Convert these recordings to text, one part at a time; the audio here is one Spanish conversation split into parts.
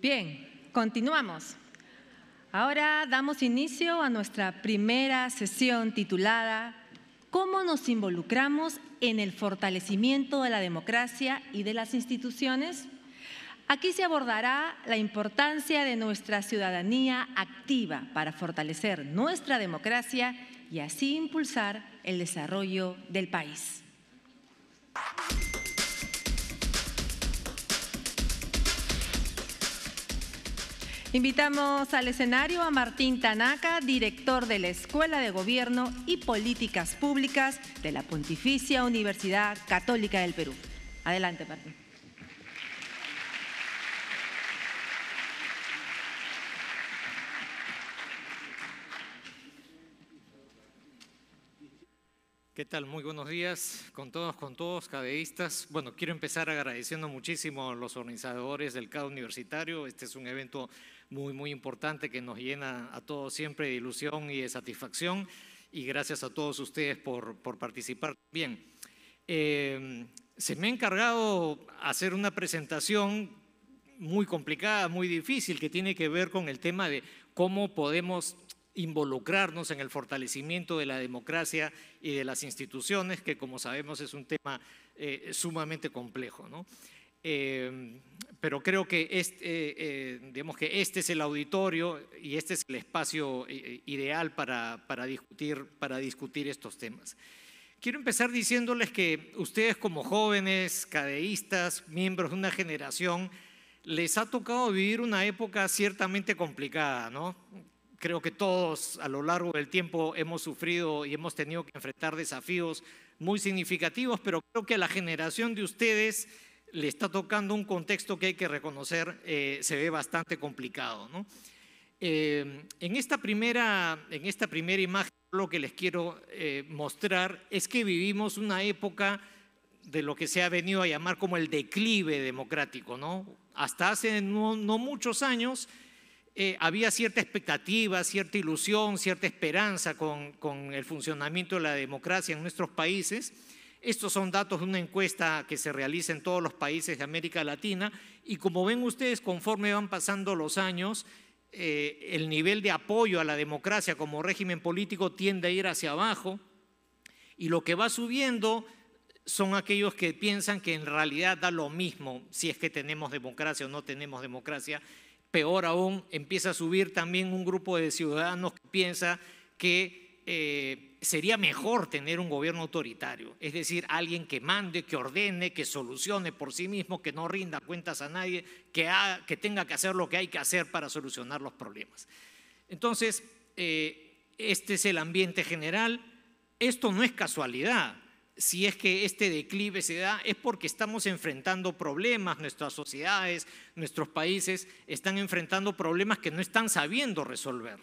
Bien, continuamos. Ahora damos inicio a nuestra primera sesión titulada ¿Cómo nos involucramos en el fortalecimiento de la democracia y de las instituciones? Aquí se abordará la importancia de nuestra ciudadanía activa para fortalecer nuestra democracia y así impulsar el desarrollo del país. Invitamos al escenario a Martín Tanaka, director de la Escuela de Gobierno y Políticas Públicas de la Pontificia Universidad Católica del Perú. Adelante, Martín. ¿Qué tal? Muy buenos días con todos, con todos, cadeístas. Bueno, quiero empezar agradeciendo muchísimo a los organizadores del CAD Universitario. Este es un evento muy, muy importante que nos llena a todos siempre de ilusión y de satisfacción. Y gracias a todos ustedes por, participar. Bien, eh, se me ha encargado hacer una presentación muy complicada, muy difícil, que tiene que ver con el tema de cómo podemos involucrarnos en el fortalecimiento de la democracia y de las instituciones, que como sabemos es un tema eh, sumamente complejo. ¿no? Eh, pero creo que este, eh, que este es el auditorio y este es el espacio ideal para, para, discutir, para discutir estos temas. Quiero empezar diciéndoles que ustedes como jóvenes, cadeístas, miembros de una generación, les ha tocado vivir una época ciertamente complicada, ¿no? creo que todos a lo largo del tiempo hemos sufrido y hemos tenido que enfrentar desafíos muy significativos, pero creo que a la generación de ustedes le está tocando un contexto que hay que reconocer eh, se ve bastante complicado. ¿no? Eh, en, esta primera, en esta primera imagen lo que les quiero eh, mostrar es que vivimos una época de lo que se ha venido a llamar como el declive democrático. ¿no? Hasta hace no muchos años eh, había cierta expectativa, cierta ilusión, cierta esperanza con, el funcionamiento de la democracia en nuestros países. Estos son datos de una encuesta que se realiza en todos los países de América Latina y como ven ustedes, conforme van pasando los años, eh, el nivel de apoyo a la democracia como régimen político tiende a ir hacia abajo y lo que va subiendo son aquellos que piensan que en realidad da lo mismo si es que tenemos democracia o no tenemos democracia Peor aún, empieza a subir también un grupo de ciudadanos que piensa que eh, sería mejor tener un gobierno autoritario, es decir, alguien que mande, que ordene, que solucione por sí mismo, que no rinda cuentas a nadie, que, tenga que hacer lo que hay que hacer para solucionar los problemas. Entonces, eh, este es el ambiente general. Esto no es casualidad si es que este declive se da, es porque estamos enfrentando problemas, nuestras sociedades, nuestros países están enfrentando problemas que no están sabiendo resolver.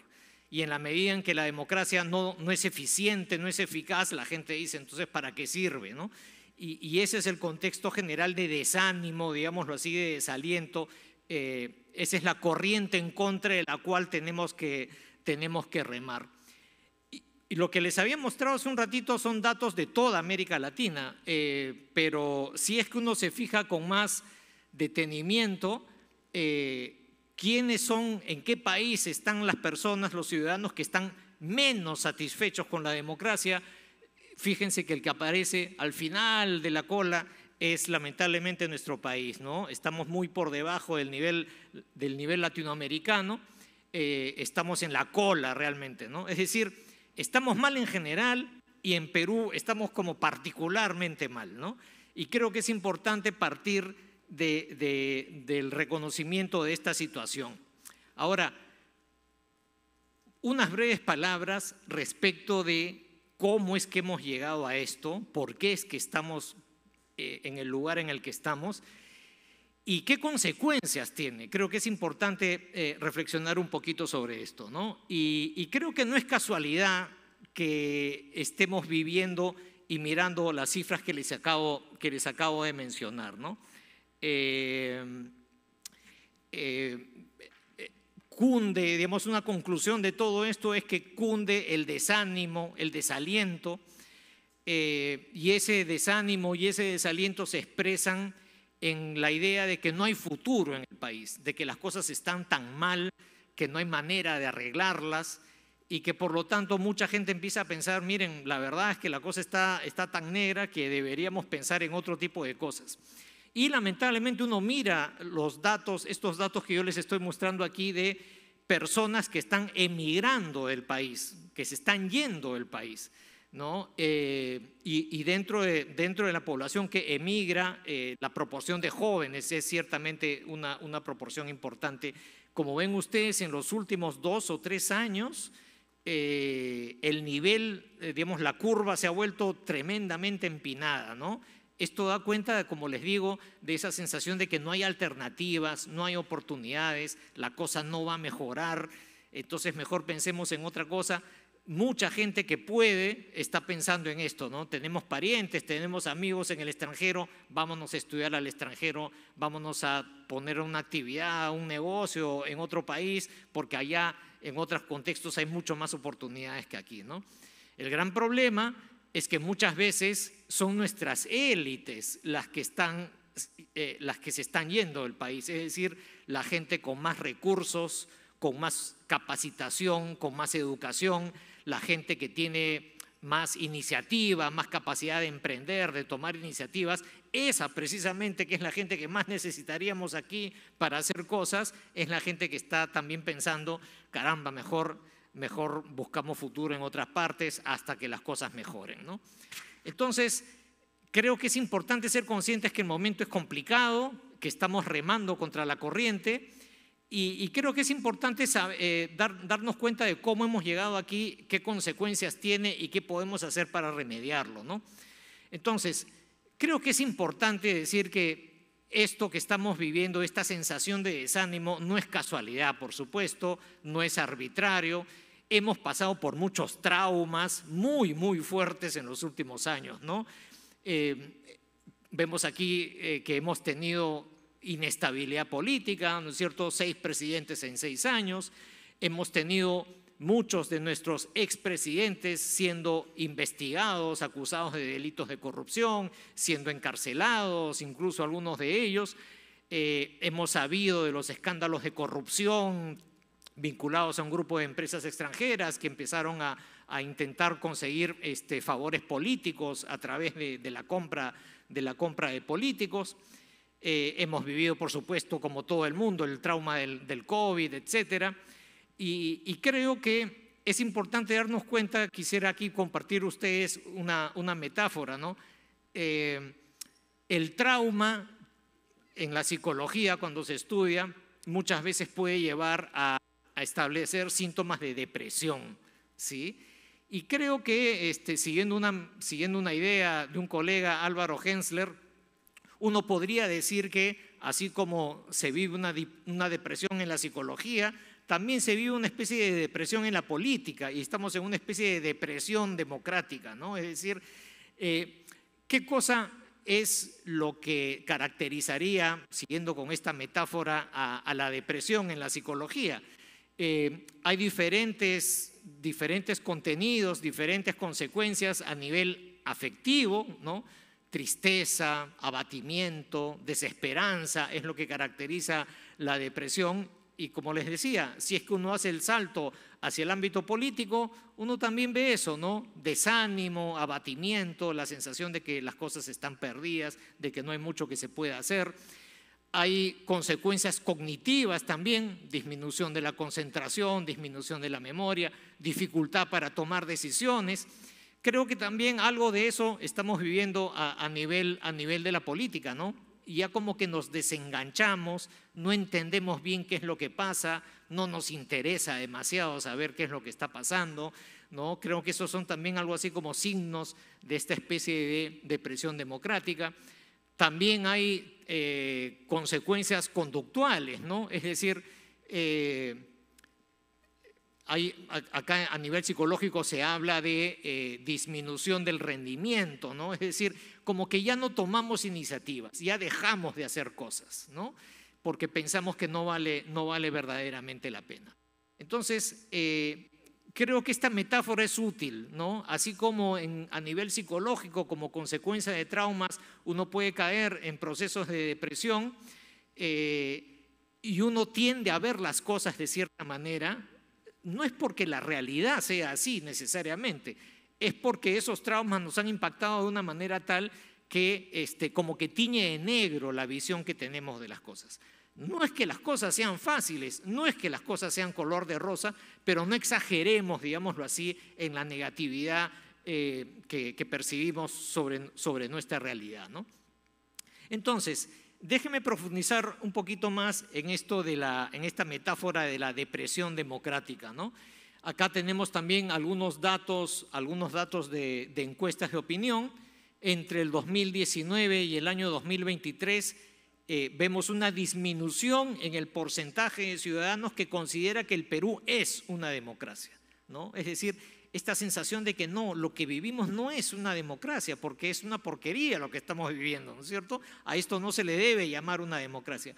Y en la medida en que la democracia no, no es eficiente, no es eficaz, la gente dice, entonces, ¿para qué sirve? ¿no? Y, ese es el contexto general de desánimo, digámoslo así, de desaliento. Eh, esa es la corriente en contra de la cual tenemos que, tenemos que remar. Y lo que les había mostrado hace un ratito son datos de toda América Latina, eh, pero si es que uno se fija con más detenimiento, eh, quiénes son, en qué país están las personas, los ciudadanos que están menos satisfechos con la democracia, fíjense que el que aparece al final de la cola es lamentablemente nuestro país, ¿no? Estamos muy por debajo del nivel, del nivel latinoamericano, eh, estamos en la cola realmente, ¿no? Es decir, estamos mal en general y en Perú estamos como particularmente mal, ¿no? Y creo que es importante partir del reconocimiento de esta situación. Ahora, unas breves palabras respecto de cómo es que hemos llegado a esto, por qué es que estamos eh, en el lugar en el que estamos y qué consecuencias tiene. Creo que es importante eh, reflexionar un poquito sobre esto, ¿no? y creo que no es casualidad que estemos viviendo y mirando las cifras que les acabo, que les acabo de mencionar. ¿no? Eh, eh, cunde, digamos, una conclusión de todo esto es que cunde el desánimo, el desaliento, eh, y ese desánimo y ese desaliento se expresan en la idea de que no hay futuro en el país, de que las cosas están tan mal que no hay manera de arreglarlas, y que por lo tanto mucha gente empieza a pensar, miren, la verdad es que la cosa está, está tan negra que deberíamos pensar en otro tipo de cosas. Y lamentablemente uno mira los datos, estos datos que yo les estoy mostrando aquí de personas que están emigrando del país, que se están yendo del país. ¿no? Eh, y, dentro, de, dentro de la población que emigra, eh, la proporción de jóvenes es ciertamente una, una proporción importante. Como ven ustedes, en los últimos dos o tres años, eh, el nivel, eh, digamos, la curva se ha vuelto tremendamente empinada, ¿no? Esto da cuenta, de, como les digo, de esa sensación de que no hay alternativas, no hay oportunidades, la cosa no va a mejorar, entonces mejor pensemos en otra cosa mucha gente que puede está pensando en esto, ¿no? Tenemos parientes, tenemos amigos en el extranjero, vámonos a estudiar al extranjero, vámonos a poner una actividad, un negocio en otro país, porque allá en otros contextos hay mucho más oportunidades que aquí, ¿no? El gran problema es que muchas veces son nuestras élites las que están eh, las que se están yendo del país, es decir, la gente con más recursos, con más capacitación, con más educación, la gente que tiene más iniciativa, más capacidad de emprender, de tomar iniciativas, esa precisamente que es la gente que más necesitaríamos aquí para hacer cosas, es la gente que está también pensando, caramba, mejor, mejor buscamos futuro en otras partes hasta que las cosas mejoren. ¿no? Entonces, creo que es importante ser conscientes que el momento es complicado, que estamos remando contra la corriente, y, creo que es importante eh, darnos cuenta de cómo hemos llegado aquí, qué consecuencias tiene y qué podemos hacer para remediarlo. ¿no? Entonces, creo que es importante decir que esto que estamos viviendo, esta sensación de desánimo, no es casualidad, por supuesto, no es arbitrario. Hemos pasado por muchos traumas muy, muy fuertes en los últimos años, ¿no? Eh, vemos aquí eh, que hemos tenido inestabilidad política, ¿no es cierto? Seis presidentes en seis años. Hemos tenido muchos de nuestros expresidentes siendo investigados, acusados de delitos de corrupción, siendo encarcelados, incluso algunos de ellos. Eh, hemos sabido de los escándalos de corrupción vinculados a un grupo de empresas extranjeras que empezaron a, intentar conseguir este, favores políticos a través de, la compra, de la compra de políticos. Eh, hemos vivido, por supuesto, como todo el mundo, el trauma del, COVID, etc. Y, creo que es importante darnos cuenta, quisiera aquí compartir ustedes una, una metáfora, ¿no? Eh, el trauma en la psicología, cuando se estudia, muchas veces puede llevar a, establecer síntomas de depresión, ¿sí? Y creo que, este, siguiendo, una, siguiendo una idea de un colega, Álvaro Hensler, uno podría decir que así como se vive una, depresión en la psicología, también se vive una especie de depresión en la política y estamos en una especie de depresión democrática, ¿no? Es decir, eh, ¿qué cosa es lo que caracterizaría, siguiendo con esta metáfora, a, la depresión en la psicología? Eh, hay diferentes, diferentes contenidos, diferentes consecuencias a nivel afectivo, ¿no? tristeza, abatimiento, desesperanza, es lo que caracteriza la depresión. Y como les decía, si es que uno hace el salto hacia el ámbito político, uno también ve eso, ¿no? Desánimo, abatimiento, la sensación de que las cosas están perdidas, de que no hay mucho que se pueda hacer. Hay consecuencias cognitivas también, disminución de la concentración, disminución de la memoria, dificultad para tomar decisiones. Creo que también algo de eso estamos viviendo a, nivel, a nivel de la política, ¿no? ya como que nos desenganchamos, no entendemos bien qué es lo que pasa, no nos interesa demasiado saber qué es lo que está pasando, ¿no? Creo que esos son también algo así como signos de esta especie de depresión democrática. También hay eh, consecuencias conductuales, ¿no? Es decir, eh, acá a nivel psicológico se habla de eh, disminución del rendimiento, ¿no? Es decir, como que ya no tomamos iniciativas, ya dejamos de hacer cosas, ¿no? Porque pensamos que no vale, no vale verdaderamente la pena. Entonces, eh, creo que esta metáfora es útil, ¿no? Así como a nivel psicológico, como consecuencia de traumas, uno puede caer en procesos de depresión eh, y uno tiende a ver las cosas de cierta manera no es porque la realidad sea así necesariamente, es porque esos traumas nos han impactado de una manera tal que este, como que tiñe de negro la visión que tenemos de las cosas. No es que las cosas sean fáciles, no es que las cosas sean color de rosa, pero no exageremos, digámoslo así, en la negatividad eh, que, percibimos sobre, sobre nuestra realidad. ¿no? Entonces, Déjeme profundizar un poquito más en, esto de la, en esta metáfora de la depresión democrática. ¿no? Acá tenemos también algunos datos, algunos datos de, encuestas de opinión. Entre el 2019 y el año 2023 eh, vemos una disminución en el porcentaje de ciudadanos que considera que el Perú es una democracia. Es decir, esta sensación de que no, lo que vivimos no es una democracia, porque es una porquería lo que estamos viviendo, ¿no es cierto? A esto no se le debe llamar una democracia.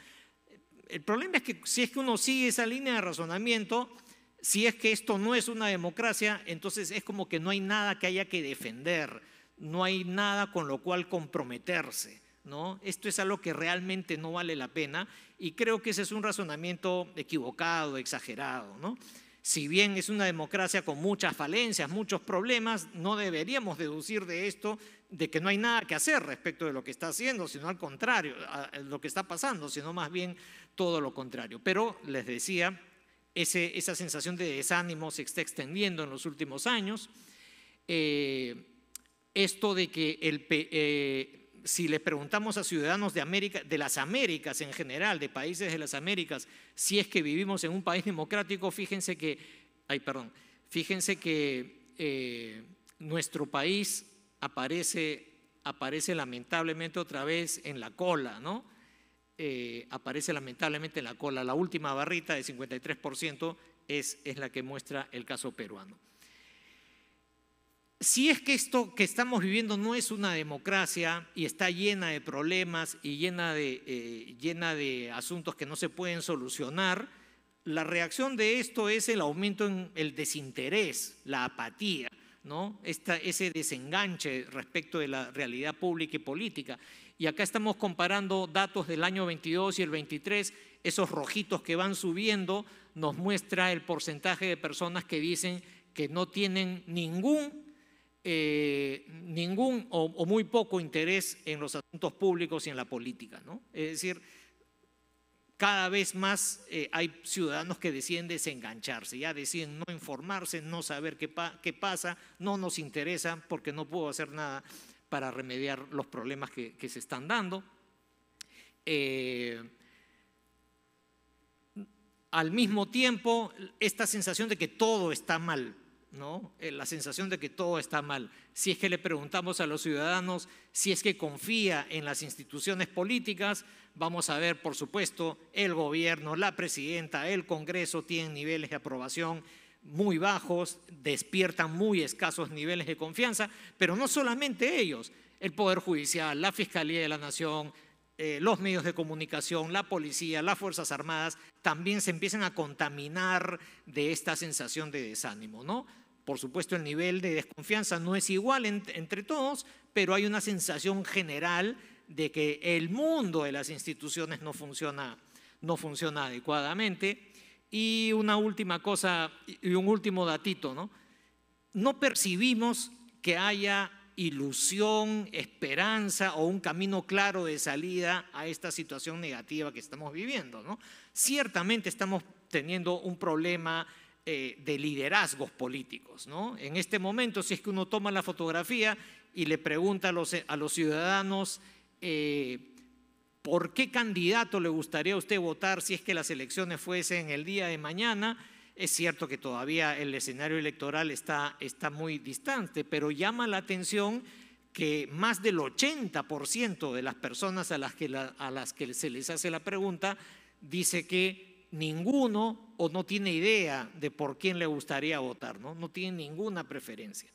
El problema es que si es que uno sigue esa línea de razonamiento, si es que esto no es una democracia, entonces es como que no hay nada que haya que defender, no hay nada con lo cual comprometerse. ¿No? Esto es algo que realmente no vale la pena y creo que ese es un razonamiento equivocado, exagerado, ¿no? Si bien es una democracia con muchas falencias, muchos problemas, no deberíamos deducir de esto de que no hay nada que hacer respecto de lo que está haciendo, sino al contrario, lo que está pasando, sino más bien todo lo contrario. Pero les decía, esa sensación de desánimo se está extendiendo en los últimos años. Eh, esto de que el, eh, si le preguntamos a ciudadanos de América, de las Américas en general, de países de las Américas, si es que vivimos en un país democrático, fíjense que, ay, perdón, fíjense que eh, nuestro país aparece, aparece lamentablemente otra vez en la cola, ¿no? Eh, aparece lamentablemente en la cola. La última barrita de 53% es, es la que muestra el caso peruano si es que esto que estamos viviendo no es una democracia y está llena de problemas y llena de, eh, llena de asuntos que no se pueden solucionar, la reacción de esto es el aumento en el desinterés, la apatía, ¿no? Esta, ese desenganche respecto de la realidad pública y política. Y acá estamos comparando datos del año 22 y el 23, esos rojitos que van subiendo, nos muestra el porcentaje de personas que dicen que no tienen ningún eh, ningún o, muy poco interés en los asuntos públicos y en la política. ¿no? Es decir, cada vez más eh, hay ciudadanos que deciden desengancharse, ya deciden no informarse, no saber qué, pasa, no nos interesa porque no puedo hacer nada para remediar los problemas que, se están dando. Eh, al mismo tiempo, esta sensación de que todo está mal, ¿no? Eh, la sensación de que todo está mal. Si es que le preguntamos a los ciudadanos si es que confía en las instituciones políticas, vamos a ver, por supuesto, el gobierno, la presidenta, el Congreso tienen niveles de aprobación muy bajos, despiertan muy escasos niveles de confianza, pero no solamente ellos, el Poder Judicial, la Fiscalía de la Nación, eh, los medios de comunicación, la policía, las Fuerzas Armadas, también se empiezan a contaminar de esta sensación de desánimo, ¿no? Por supuesto, el nivel de desconfianza no es igual entre todos, pero hay una sensación general de que el mundo de las instituciones no funciona, no funciona adecuadamente. Y una última cosa, y un último datito, ¿no? No percibimos que haya ilusión, esperanza o un camino claro de salida a esta situación negativa que estamos viviendo. ¿no? Ciertamente estamos teniendo un problema eh, de liderazgos políticos. ¿no? En este momento, si es que uno toma la fotografía y le pregunta a los, a los ciudadanos eh, por qué candidato le gustaría a usted votar si es que las elecciones fuesen el día de mañana, es cierto que todavía el escenario electoral está, está muy distante, pero llama la atención que más del 80% de las personas a las, que a las que se les hace la pregunta dice que ninguno o no tiene idea de por quién le gustaría votar, no, no tiene ninguna preferencia.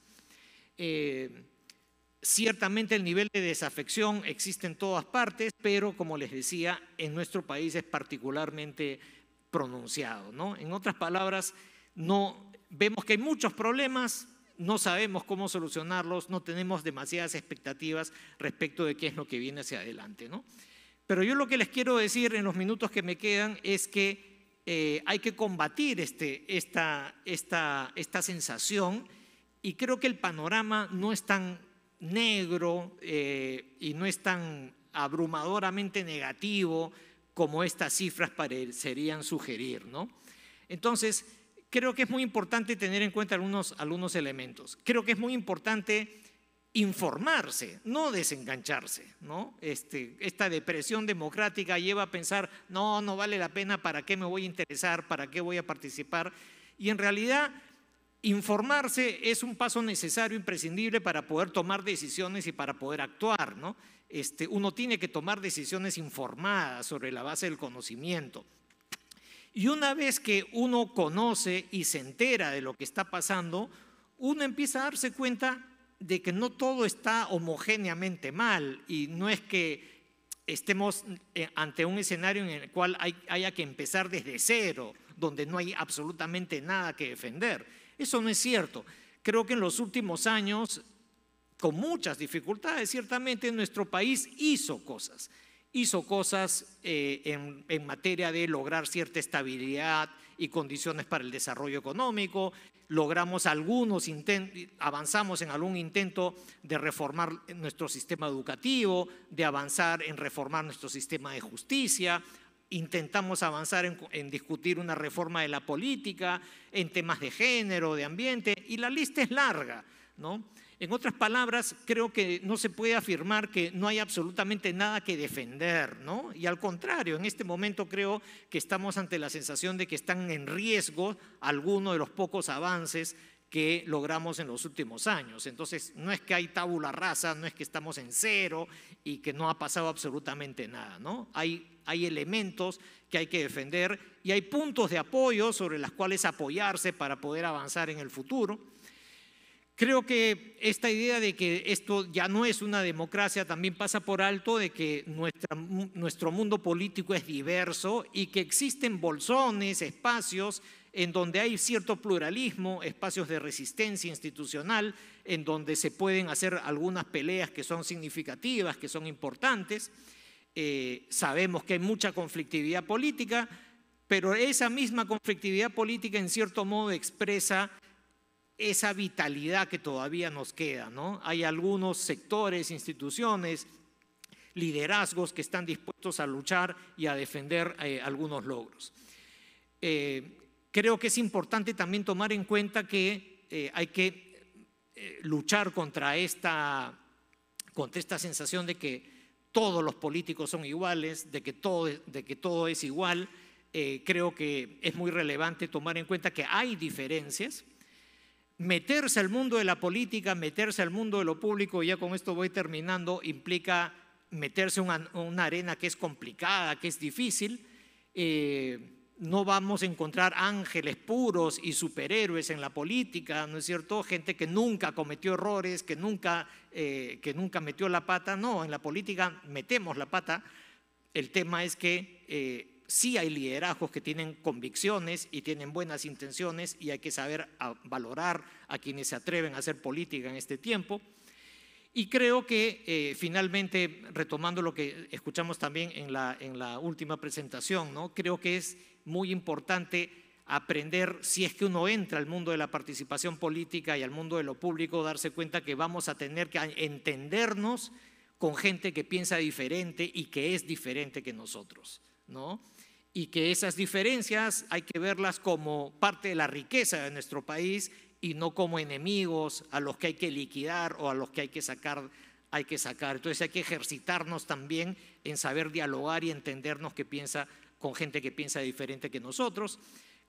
Eh, ciertamente el nivel de desafección existe en todas partes, pero como les decía, en nuestro país es particularmente pronunciado. ¿no? En otras palabras, no, vemos que hay muchos problemas, no sabemos cómo solucionarlos, no tenemos demasiadas expectativas respecto de qué es lo que viene hacia adelante. ¿no? Pero yo lo que les quiero decir en los minutos que me quedan es que eh, hay que combatir este, esta, esta, esta sensación y creo que el panorama no es tan negro eh, y no es tan abrumadoramente negativo como estas cifras parecerían sugerir. ¿no? Entonces, creo que es muy importante tener en cuenta algunos, algunos elementos. Creo que es muy importante informarse, no desengancharse. ¿no? Este, esta depresión democrática lleva a pensar, no, no vale la pena, ¿para qué me voy a interesar? ¿Para qué voy a participar? Y en realidad, informarse es un paso necesario, imprescindible para poder tomar decisiones y para poder actuar. ¿no? Este, uno tiene que tomar decisiones informadas sobre la base del conocimiento. Y una vez que uno conoce y se entera de lo que está pasando, uno empieza a darse cuenta de que no todo está homogéneamente mal y no es que estemos eh, ante un escenario en el cual haya que empezar desde cero, donde no hay absolutamente nada que defender. Eso no es cierto. Creo que en los últimos años con muchas dificultades. Ciertamente nuestro país hizo cosas, hizo cosas eh, en, materia de lograr cierta estabilidad y condiciones para el desarrollo económico. Logramos algunos intentos, avanzamos en algún intento de reformar nuestro sistema educativo, de avanzar en reformar nuestro sistema de justicia, intentamos avanzar en, en, discutir una reforma de la política, en temas de género, de ambiente, y la lista es larga, ¿no? En otras palabras, creo que no se puede afirmar que no hay absolutamente nada que defender, ¿no? Y al contrario, en este momento creo que estamos ante la sensación de que están en riesgo algunos de los pocos avances que logramos en los últimos años. Entonces, no es que hay tabula rasa, no es que estamos en cero y que no ha pasado absolutamente nada, ¿no? Hay, hay elementos que hay que defender y hay puntos de apoyo sobre los cuales apoyarse para poder avanzar en el futuro. Creo que esta idea de que esto ya no es una democracia también pasa por alto de que nuestro mundo político es diverso y que existen bolsones, espacios en donde hay cierto pluralismo, espacios de resistencia institucional, en donde se pueden hacer algunas peleas que son significativas, que son importantes. Eh, sabemos que hay mucha conflictividad política, pero esa misma conflictividad política en cierto modo expresa esa vitalidad que todavía nos queda, ¿no? Hay algunos sectores, instituciones, liderazgos que están dispuestos a luchar y a defender eh, algunos logros. Eh, creo que es importante también tomar en cuenta que eh, hay que luchar contra esta, contra esta sensación de que todos los políticos son iguales, de que todo, de que todo es igual. creo que es muy relevante tomar en cuenta que hay diferencias, meterse al mundo de la política, meterse al mundo de lo público, y ya con esto voy terminando, implica meterse en una, arena que es complicada, que es difícil. Eh, no vamos a encontrar ángeles puros y superhéroes en la política, ¿no es cierto? Gente que nunca cometió errores, que nunca, eh, que nunca metió la pata. No, en la política metemos la pata. El tema es que eh, sí hay liderazgos que tienen convicciones y tienen buenas intenciones y hay que saber ah, valorar a quienes se atreven a hacer política en este tiempo. Y creo que eh, finalmente, retomando lo que escuchamos también en la, en la última presentación, ¿no? creo que es muy importante aprender, si es que uno entra al mundo de la participación política y al mundo de lo público, darse cuenta que vamos a tener que entendernos con gente que piensa diferente y que es diferente que nosotros. ¿no? Y que esas diferencias hay que verlas como parte de la riqueza de nuestro país y no como enemigos a los que hay que liquidar o a los que hay que sacar hay que sacar. Entonces hay que ejercitarnos también en saber dialogar y entendernos qué piensa con gente que piensa diferente que nosotros.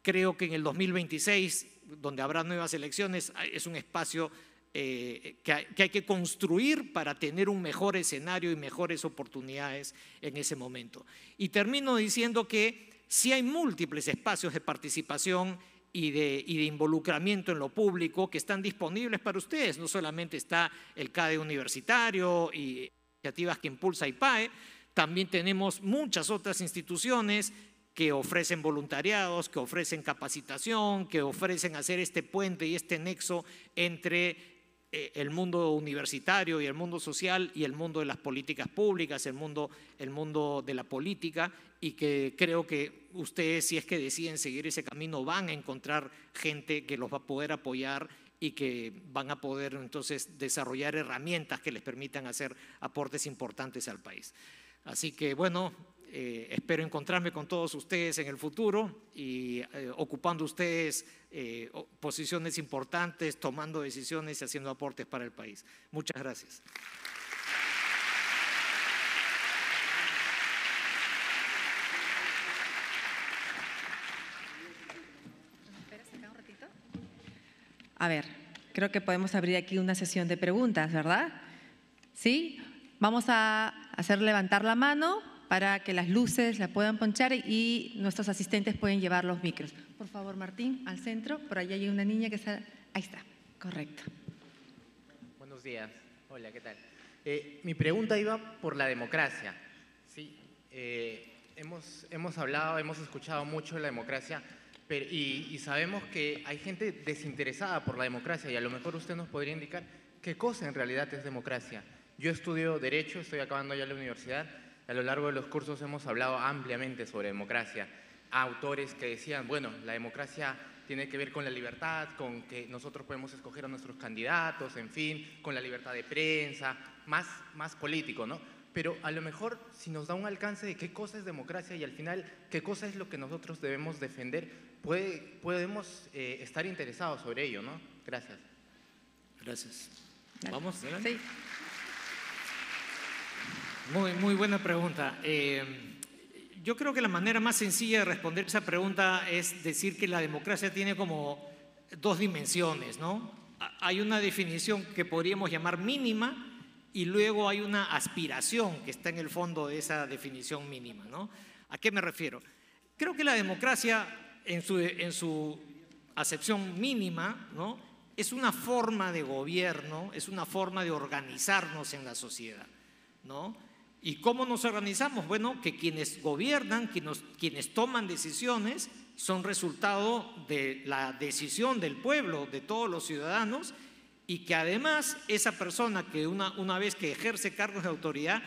Creo que en el 2026, donde habrá nuevas elecciones, es un espacio eh, que, hay, que construir para tener un mejor escenario y mejores oportunidades en ese momento. Y termino diciendo que si hay múltiples espacios de participación y de, y de, involucramiento en lo público que están disponibles para ustedes. No solamente está el CADE universitario y iniciativas que impulsa IPAE, también tenemos muchas otras instituciones que ofrecen voluntariados, que ofrecen capacitación, que ofrecen hacer este puente y este nexo entre eh, el mundo universitario y el mundo social y el mundo de las políticas públicas, el mundo, el mundo de la política y que creo que ustedes, si es que deciden seguir ese camino, van a encontrar gente que los va a poder apoyar y que van a poder entonces desarrollar herramientas que les permitan hacer aportes importantes al país. Así que bueno, eh, espero encontrarme con todos ustedes en el futuro y eh, ocupando ustedes eh, posiciones importantes, tomando decisiones y haciendo aportes para el país. Muchas gracias. A ver, creo que podemos abrir aquí una sesión de preguntas, ¿verdad? ¿Sí? Vamos a hacer levantar la mano para que las luces la puedan ponchar y nuestros asistentes pueden llevar los micros. Por favor, Martín, al centro. Por ahí hay una niña que está... Ahí está, correcto. Buenos días. Hola, ¿qué tal? Eh, mi pregunta iba por la democracia. Sí, eh, hemos, hemos hablado, hemos escuchado mucho de la democracia y, y sabemos que hay gente desinteresada por la democracia y a lo mejor usted nos podría indicar qué cosa en realidad es democracia. Yo estudio Derecho, estoy acabando ya la universidad a lo largo de los cursos hemos hablado ampliamente sobre democracia. autores que decían, bueno, la democracia tiene que ver con la libertad, con que nosotros podemos escoger a nuestros candidatos, en fin, con la libertad de prensa, más, más político, ¿no? Pero a lo mejor si nos da un alcance de qué cosa es democracia y al final qué cosa es lo que nosotros debemos defender, puede, podemos eh, estar interesados sobre ello, ¿no? Gracias. Gracias. Vamos, adelante. Sí. Muy, buena pregunta. Eh, yo creo que la manera más sencilla de responder esa pregunta es decir que la democracia tiene como dos dimensiones, ¿no? Hay una definición que podríamos llamar mínima y luego hay una aspiración que está en el fondo de esa definición mínima, ¿no? ¿A qué me refiero? Creo que la democracia en su, en su acepción mínima, ¿no? Es una forma de gobierno, es una forma de organizarnos en la sociedad, ¿no? ¿Y cómo nos organizamos? Bueno, que quienes gobiernan, quienes, toman decisiones, son resultado de la decisión del pueblo, de todos los ciudadanos, y que además esa persona que una, una vez que ejerce cargos de autoridad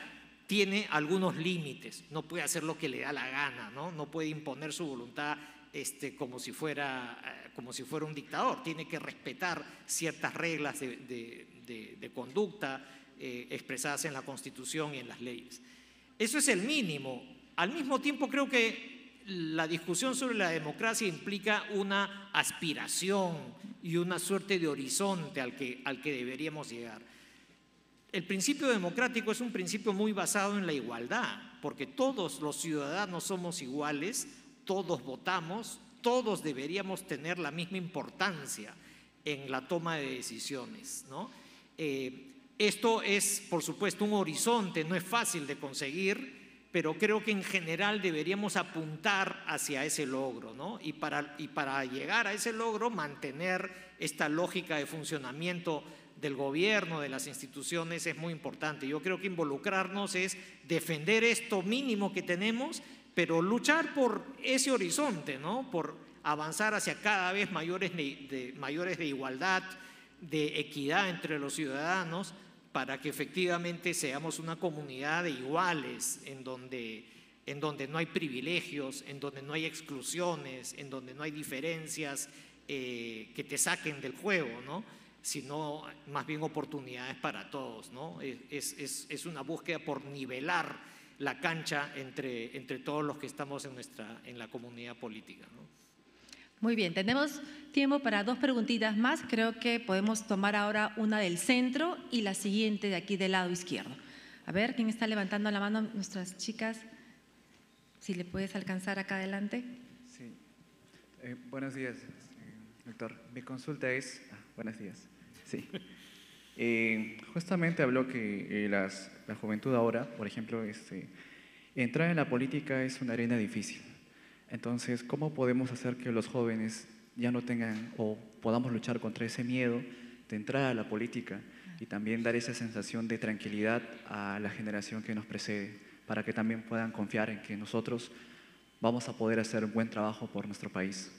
tiene algunos límites, no puede hacer lo que le da la gana, no, no puede imponer su voluntad este, como, si fuera, eh, como si fuera un dictador, tiene que respetar ciertas reglas de, de conducta, eh, expresadas en la Constitución y en las leyes. Eso es el mínimo. Al mismo tiempo creo que la discusión sobre la democracia implica una aspiración y una suerte de horizonte al que, al que deberíamos llegar. El principio democrático es un principio muy basado en la igualdad, porque todos los ciudadanos somos iguales, todos votamos, todos deberíamos tener la misma importancia en la toma de decisiones. ¿no? Eh, esto es, por supuesto, un horizonte, no es fácil de conseguir, pero creo que en general deberíamos apuntar hacia ese logro, ¿no? Y para, llegar a ese logro, mantener esta lógica de funcionamiento del gobierno, de las instituciones, es muy importante. Yo creo que involucrarnos es defender esto mínimo que tenemos, pero luchar por ese horizonte, ¿no? Por avanzar hacia cada vez mayores mayores de igualdad, de equidad entre los ciudadanos para que efectivamente seamos una comunidad de iguales, en donde, no hay privilegios, en donde no hay exclusiones, en donde no hay diferencias eh, que te saquen del juego, sino más bien oportunidades para todos. Es, una búsqueda por nivelar la cancha entre, todos los que estamos en, nuestra, en la comunidad política. Muy bien, tenemos tiempo para dos preguntitas más. Creo que podemos tomar ahora una del centro y la siguiente de aquí del lado izquierdo. A ver, ¿quién está levantando la mano? Nuestras chicas, si le puedes alcanzar acá adelante. Sí. Eh, buenos días, eh, doctor. Mi consulta es... Ah, buenos días. Sí. Eh, justamente habló que la juventud ahora, por ejemplo, este, entrar en la política es una arena difícil entonces, ¿cómo podemos hacer que los jóvenes ya no tengan o podamos luchar contra ese miedo de entrar a la política y también dar esa sensación de tranquilidad a la generación que nos precede, para que también puedan confiar en que nosotros vamos a poder hacer un buen trabajo por nuestro país?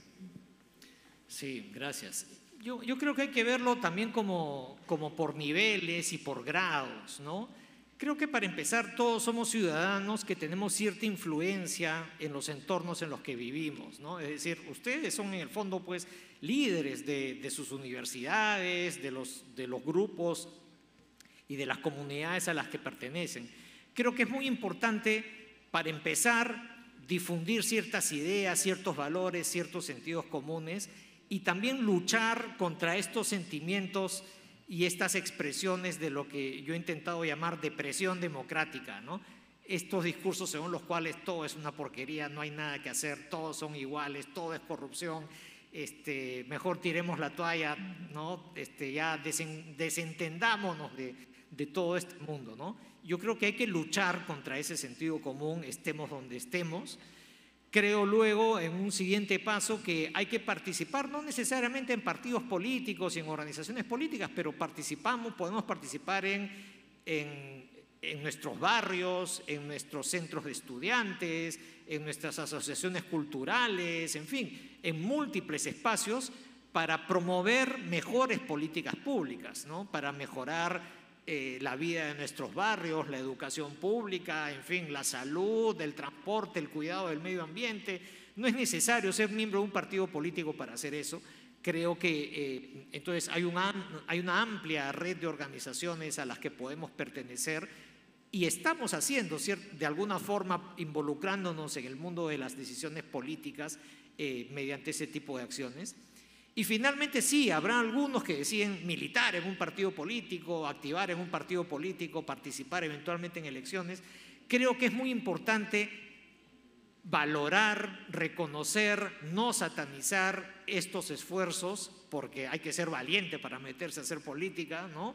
Sí, gracias. Yo, creo que hay que verlo también como, como por niveles y por grados, ¿no? Creo que para empezar todos somos ciudadanos que tenemos cierta influencia en los entornos en los que vivimos, Es decir, ustedes son en el fondo pues líderes de, sus universidades, de los grupos y de las comunidades a las que pertenecen. Creo que es muy importante para empezar difundir ciertas ideas, ciertos valores, ciertos sentidos comunes y también luchar contra estos sentimientos y estas expresiones de lo que yo he intentado llamar depresión democrática, ¿no? Estos discursos según los cuales todo es una porquería, no hay nada que hacer, todos son iguales, todo es corrupción, este, mejor tiremos la toalla, ¿no? Este, ya desentendámonos de, de, todo este mundo, ¿no? Yo creo que hay que luchar contra ese sentido común, estemos donde estemos, Creo luego, en un siguiente paso, que hay que participar, no necesariamente en partidos políticos y en organizaciones políticas, pero participamos, podemos participar en, en, nuestros barrios, en nuestros centros de estudiantes, en nuestras asociaciones culturales, en fin, en múltiples espacios para promover mejores políticas públicas, ¿no? para mejorar eh, la vida de nuestros barrios, la educación pública, en fin, la salud, el transporte, el cuidado del medio ambiente. No es necesario ser miembro de un partido político para hacer eso. Creo que eh, entonces hay una, amplia red de organizaciones a las que podemos pertenecer y estamos haciendo, de alguna forma, involucrándonos en el mundo de las decisiones políticas eh, mediante ese tipo de acciones. Y finalmente sí, habrá algunos que deciden militar en un partido político, activar en un partido político, participar eventualmente en elecciones. Creo que es muy importante valorar, reconocer, no satanizar estos esfuerzos, porque hay que ser valiente para meterse a hacer política, ¿no?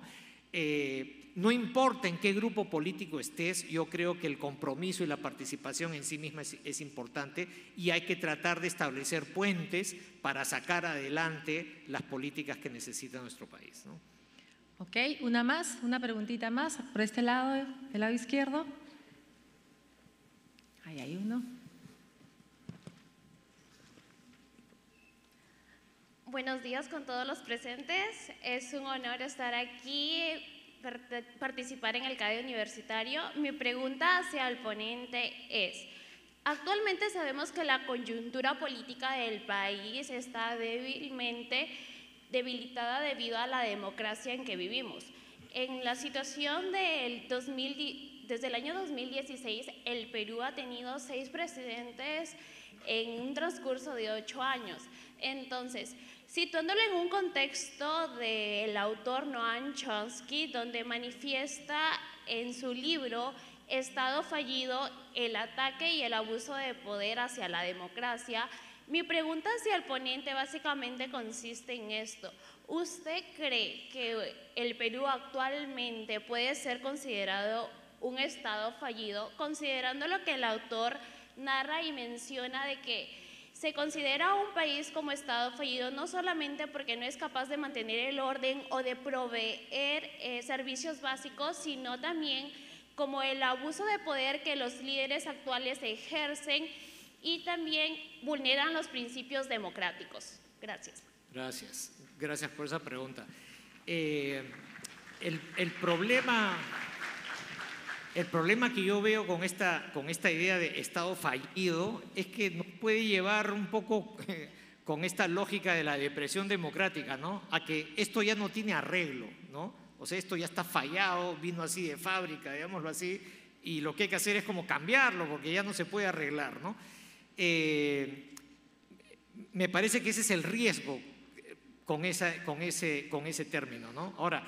Eh, no importa en qué grupo político estés, yo creo que el compromiso y la participación en sí misma es, importante y hay que tratar de establecer puentes para sacar adelante las políticas que necesita nuestro país. Ok, una más, una preguntita más por este lado, el lado izquierdo. Ahí hay uno. Buenos días con todos los presentes. Es un honor estar aquí, participar en el CADE universitario. Mi pregunta hacia el ponente es, actualmente sabemos que la coyuntura política del país está débilmente debilitada debido a la democracia en que vivimos. En la situación del 2000, desde el año 2016, el Perú ha tenido seis presidentes en un transcurso de ocho años. Entonces, situándolo en un contexto del autor Noam Chomsky, donde manifiesta en su libro Estado fallido, el ataque y el abuso de poder hacia la democracia, mi pregunta hacia el ponente básicamente consiste en esto. ¿Usted cree que el Perú actualmente puede ser considerado un Estado fallido, considerando lo que el autor narra y menciona de que se considera un país como Estado fallido no solamente porque no es capaz de mantener el orden o de proveer eh, servicios básicos, sino también como el abuso de poder que los líderes actuales ejercen y también vulneran los principios democráticos. Gracias. Gracias. Gracias por esa pregunta. Eh, el problema... El problema que yo veo con esta, con esta idea de Estado fallido es que nos puede llevar un poco eh, con esta lógica de la depresión democrática, ¿no? A que esto ya no tiene arreglo, ¿no? O sea, esto ya está fallado, vino así de fábrica, digámoslo así, y lo que hay que hacer es como cambiarlo, porque ya no se puede arreglar, ¿no? Eh, me parece que ese es el riesgo con, esa, con, ese, con ese término, ¿no? Ahora,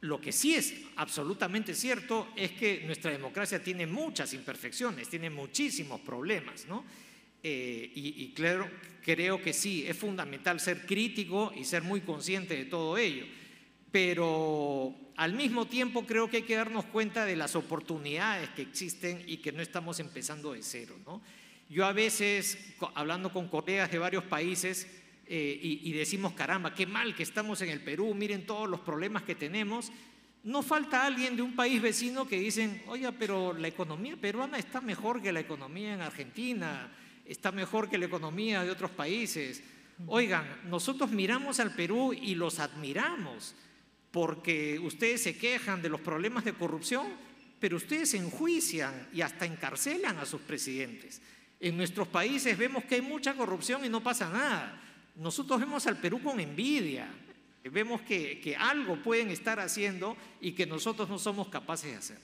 lo que sí es absolutamente cierto es que nuestra democracia tiene muchas imperfecciones, tiene muchísimos problemas, ¿no? Eh, y, claro, creo que sí, es fundamental ser crítico y ser muy consciente de todo ello. Pero al mismo tiempo creo que hay que darnos cuenta de las oportunidades que existen y que no estamos empezando de cero. Yo a veces, hablando con colegas de varios países, eh, y, y decimos, caramba, qué mal que estamos en el Perú, miren todos los problemas que tenemos, no falta alguien de un país vecino que dicen, oiga, pero la economía peruana está mejor que la economía en Argentina, está mejor que la economía de otros países. Oigan, nosotros miramos al Perú y los admiramos, porque ustedes se quejan de los problemas de corrupción, pero ustedes enjuician y hasta encarcelan a sus presidentes. En nuestros países vemos que hay mucha corrupción y no pasa nada nosotros vemos al Perú con envidia, vemos que, algo pueden estar haciendo y que nosotros no somos capaces de hacer.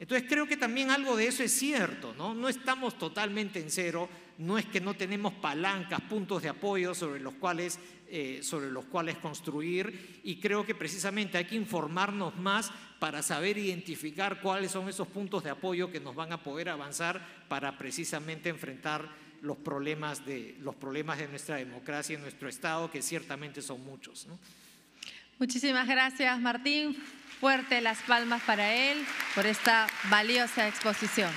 Entonces creo que también algo de eso es cierto, ¿no? No estamos totalmente en cero, no es que no tenemos palancas, puntos de apoyo sobre los cuales, eh, sobre los cuales construir y creo que precisamente hay que informarnos más para saber identificar cuáles son esos puntos de apoyo que nos van a poder avanzar para precisamente enfrentar los problemas de, los problemas de nuestra democracia en nuestro Estado, que ciertamente son muchos. ¿no? Muchísimas gracias, Martín. Fuerte las palmas para él por esta valiosa exposición.